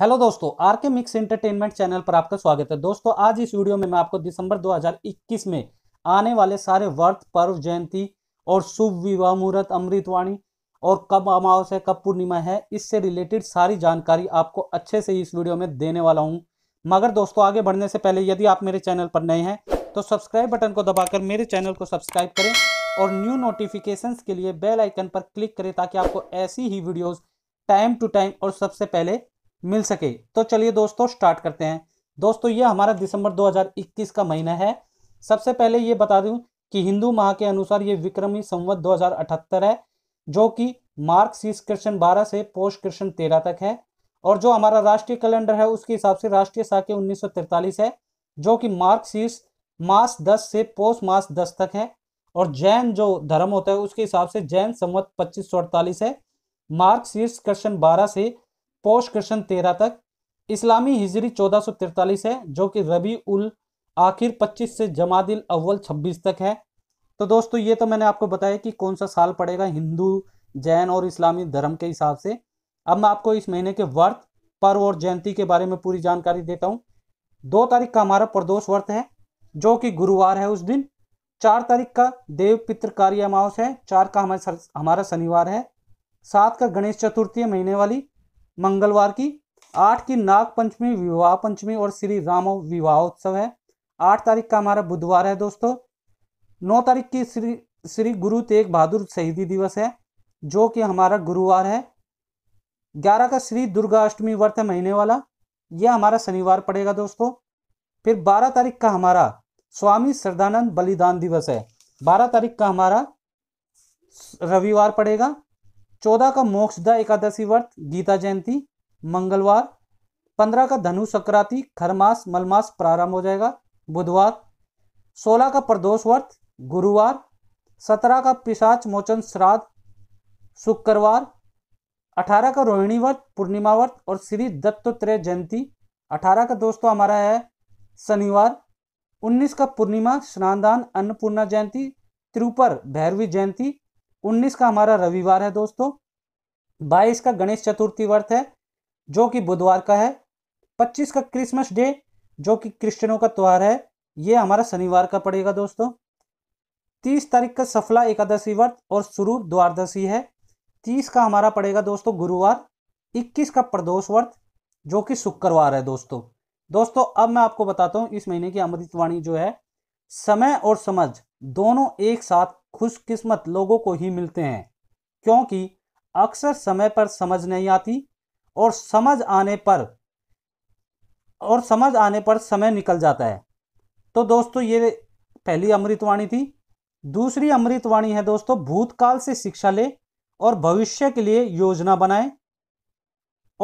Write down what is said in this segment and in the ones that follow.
hello दोस्तों are के mix entertainment channel पर आपका स्वागत है दोस्तों आज इस वीडियो में मैं आपको दिसंबर 2021 में आने वाले सारे वर्त पर्व जयंती और शुभ विवाह मुहूर्त अमृतवाणी और कब अमावस है कब पूर्णिमा है इससे रिलेटेड सारी जानकारी आपको अच्छे से इस वीडियो में देने वाला हूँ मगर दोस्तों आगे बढ़ने से पहले यदि आप मेरे चैनल पर नए हैं तो सब्सक्राइब बटन को दबाकर मेरे चैनल को सब्सक्राइब करें और न्यू नोटिफिकेशंस के लिए बेल आइकन पर क्लिक करें ताकि आपको ऐसी ही वीडियोस टाइम टू टाइम और सबसे पहले मिल सके तो चलिए दोस्तों स्टार्ट करते हैं दोस्तों ये हमारा दिसंबर 2021 का महीना है सबसे पहले ये बता दूं कि हिंदू माह के अनुसार ये विक्रमी संवत 2078 है जो कि मार्क सीस कृष्ण बारह से पोष कृष्ण तेरह तक है और जो हमारा राष्ट्रीय कैलेंडर है उसके हिसाब से राष्ट्रीय साके उन्नीस है जो कि मार्क सीस मास दस से पोष मास दस तक है और जैन जो धर्म होता है उसके हिसाब से जैन संवत पच्चीस है मार्क शीर्ष कृष्ण बारह से पोष कृष्ण तेरह तक इस्लामी हिजरी चौदह है जो कि रबी उल आखिर 25 से जमादिल अव्वल 26 तक है तो दोस्तों ये तो मैंने आपको बताया कि कौन सा साल पड़ेगा हिंदू जैन और इस्लामी धर्म के हिसाब से अब मैं आपको इस महीने के वर्त पर्व और जयंती के बारे में पूरी जानकारी देता हूँ दो तारीख का हमारा प्रदोष व्रत है जो कि गुरुवार है उस दिन चार तारीख का देव पित्र कार्य अमावस है चार का हमारा हमारा शनिवार है सात का गणेश चतुर्थी है महीने वाली मंगलवार की आठ की नाग पंचमी विवाह पंचमी और श्री राम विवाहोत्सव है आठ तारीख का हमारा बुधवार है दोस्तों नौ तारीख की श्री श्री गुरु तेग बहादुर शहीदी दिवस है जो कि हमारा गुरुवार है ग्यारह का श्री दुर्गा अष्टमी व्रत है महीने वाला यह हमारा शनिवार पड़ेगा दोस्तों फिर बारह तारीख का हमारा स्वामी श्रद्धानंद बलिदान दिवस है बारह तारीख का हमारा रविवार पड़ेगा चौदह का मोक्षदा एकादशी व्रत गीता जयंती मंगलवार पंद्रह का धनु संक्रांति खरमास मलमास प्रारंभ हो जाएगा बुधवार सोलह का प्रदोष व्रत गुरुवार सत्रह का पिशाच मोचन श्राद्ध शुक्रवार अठारह का रोहिणी व्रत पूर्णिमा व्रत और श्री दत्तोत्रेय जयंती अठारह का दोस्तों हमारा है शनिवार उन्नीस का पूर्णिमा स्नानदान अन्नपूर्णा जयंती त्रिपर भैरवी जयंती उन्नीस का हमारा रविवार है दोस्तों बाईस का गणेश चतुर्थी व्रत है जो कि बुधवार का है पच्चीस का क्रिसमस डे जो कि क्रिश्चियनों का त्यौहार है ये हमारा शनिवार का पड़ेगा दोस्तों तीस तारीख का सफला एकादशी व्रत और स्वरूप द्वारदशी है तीस का हमारा पड़ेगा दोस्तों गुरुवार इक्कीस का प्रदोष व्रत जो कि शुक्रवार है दोस्तों दोस्तों अब मैं आपको बताता हूँ इस महीने की अमृतवाणी जो है समय और समझ दोनों एक साथ खुशकिस्मत लोगों को ही मिलते हैं क्योंकि अक्सर समय पर समझ नहीं आती और समझ आने पर और समझ आने पर समय निकल जाता है तो दोस्तों ये पहली अमृतवाणी थी दूसरी अमृतवाणी है दोस्तों भूतकाल से शिक्षा ले और भविष्य के लिए योजना बनाएं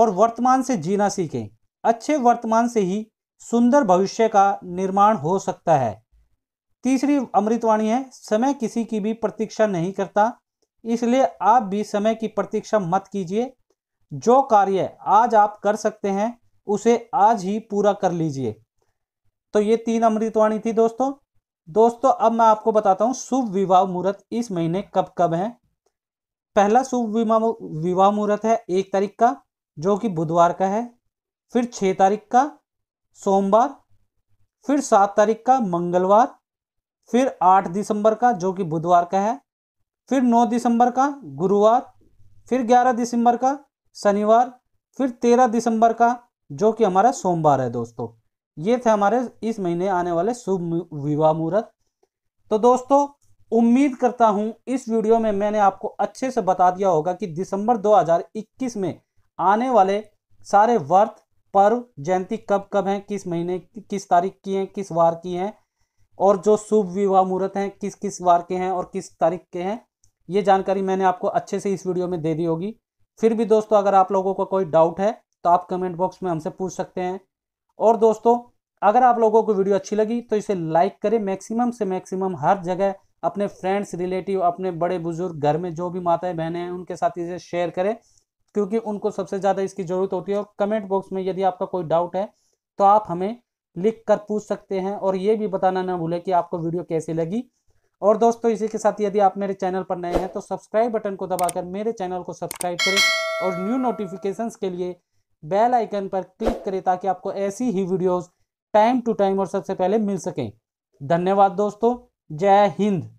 और वर्तमान से जीना सीखें अच्छे वर्तमान से ही सुंदर भविष्य का निर्माण हो सकता है तीसरी अमृतवाणी है समय किसी की भी प्रतीक्षा नहीं करता इसलिए आप भी समय की प्रतीक्षा मत कीजिए जो कार्य आज आप कर सकते हैं उसे आज ही पूरा कर लीजिए तो ये तीन अमृतवाणी थी दोस्तों दोस्तों अब मैं आपको बताता हूँ शुभ विवाह मुहूर्त इस महीने कब कब है पहला शुभ विवाह मुहूर्त है एक तारीख का जो कि बुधवार का है फिर छः तारीख का सोमवार फिर सात तारीख का मंगलवार फिर आठ दिसंबर का जो कि बुधवार का है फिर नौ दिसंबर का गुरुवार फिर ग्यारह दिसंबर का शनिवार फिर तेरह दिसंबर का जो कि हमारा सोमवार है दोस्तों ये थे हमारे इस महीने आने वाले शुभ विवाह मुहूर्त तो दोस्तों उम्मीद करता हूं इस वीडियो में मैंने आपको अच्छे से बता दिया होगा कि दिसंबर 2021 में आने वाले सारे वर्त पर्व जयंती कब कब हैं किस महीने किस तारीख की हैं किस वार की हैं और जो शुभ विवाह मुहूर्त हैं किस किस वार के हैं और किस तारीख के हैं ये जानकारी मैंने आपको अच्छे से इस वीडियो में दे दी होगी फिर भी दोस्तों अगर आप लोगों को कोई डाउट है तो आप कमेंट बॉक्स में हमसे पूछ सकते हैं और दोस्तों अगर आप लोगों को वीडियो अच्छी लगी तो इसे लाइक करें मैक्सिमम से मैक्सिमम हर जगह अपने फ्रेंड्स रिलेटिव अपने बड़े बुजुर्ग घर में जो भी माताएं बहनें हैं उनके साथ इसे शेयर करें क्योंकि उनको सबसे ज़्यादा इसकी ज़रूरत होती है और कमेंट बॉक्स में यदि आपका कोई डाउट है तो आप हमें लिख कर पूछ सकते हैं और ये भी बताना ना भूलें कि आपको वीडियो कैसी लगी और दोस्तों इसी के साथ यदि आप मेरे चैनल पर नए हैं तो सब्सक्राइब बटन को दबाकर मेरे चैनल को सब्सक्राइब करें और न्यू नोटिफिकेशंस के लिए बेल आइकन पर क्लिक करें ताकि आपको ऐसी ही वीडियोस टाइम टू टाइम और सबसे पहले मिल सकें धन्यवाद दोस्तों जय हिंद